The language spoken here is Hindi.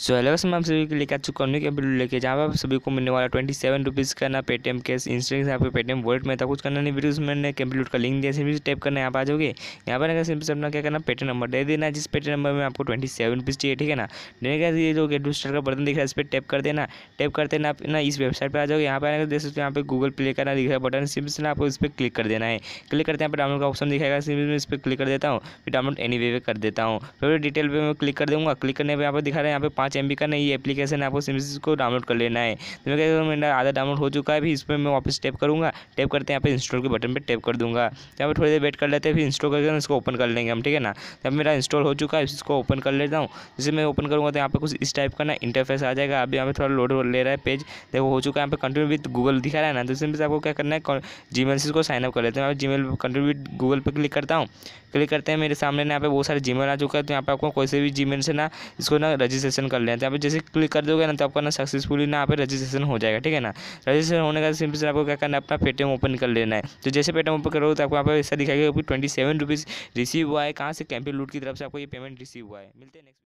सो हेलो मैं आप सभी के लेकर आ चुका हूँ न्यू लेके जहाँ पर आप सभी को मिलने वाला ट्वेंटी सेवन रुपीज़ का ना पेटीएम कैश इंस्टेंट से आपके पेटीएम वॉलेट में था कुछ करना नहीं वीडियो मैंने कंप्यूटर का लिंक दिया से टैप करना यहाँ पर आ जाओगे यहाँ पर अगर सिंपल अपना क्या करना पेटी नंबर दे देना जिस पेटी नंबर में आपको ट्वेंटी सेवन रुपीज़ चाहिए ठीक है ना देने का ये जो गेट स्टार का बटन दिख रहा है इस पर टैप कर देना टैप करते ना आप ना इस वेबसाइट पर आ जाओगे यहाँ पर आने देख सकते हो यहाँ पर गूगल प्ले करना दिख रहा है बटन सिंपल आपको इस पर क्लिक कर देना है क्लिक करते हैं पर डाउनलोड का ऑप्शन दिखाएगा सिंपल मैं इस पर क्लिक कर देता हूँ फिर डाउनलोड एनी वे कर देता हूँ फिर डिटेल पर मैं क्लिक कर दूँगा क्लिक करने पर यहाँ पर दिखा रहे हैं यहाँ पर पाँच पाँच एम का नहीं एप्लीकेशन आपको सिम्स को डाउनलोड कर लेना है तो मैं कहता हूँ मेरा आधा डाउनलोड हो चुका है भी इस पर मैं वापस टैप करूँगा टैप करते हैं यहाँ पर इंस्टॉल के बटन पर टैप कर दूँगा यहाँ पर थोड़ी देर वेट कर लेते हैं फिर इंस्टॉल करके इसको ओपन कर लेंगे हम ठीक है ना जब मेरा इंस्टॉल हो चुका है इसको ओपन कर लेता हूँ जैसे मैं ओपन करूँगा तो यहाँ पर कुछ इस टाइप का ना इंटरफेस आ जाएगा अभी यहाँ पर थोड़ा लोड ले रहा है पेज देखो हो चुका है यहाँ पर कंटिन्यू विद गूगल दिखा रहा है ना तो इसमें आपको क्या करना है जी मेल से साइनअप कर लेते हैं Gmail continue with Google पर क्लिक करता हूँ क्लिक करते हैं मेरे सामने यहाँ पे बहुत सारे जी आ चुका है तो यहाँ पर आपको कोई से भी जी से ना इसको ना रजिस्ट्रेशन कर लेते हैं तो पर जैसे क्लिक कर दोगे ना तो आपका ना सक्सेसफुली ना यहाँ पे रजिस्ट्रेशन हो जाएगा ठीक है ना रजिस्ट्रेशन होने का सिंपल से आपको क्या करना है अपना पेटीएम ओपन कर लेना है तो जैसे पेटीएम ओपन करोगे तो आपको यहाँ पर ऐसा दिखाएगा कि ट्वेंटी सेवन रुपीज़ रिसीव हुआ है कहाँ से कैंपिल लूट की तरफ से आपको ये पेमेंट रिसीव हुआ है मिलते हैं नेक्स्ट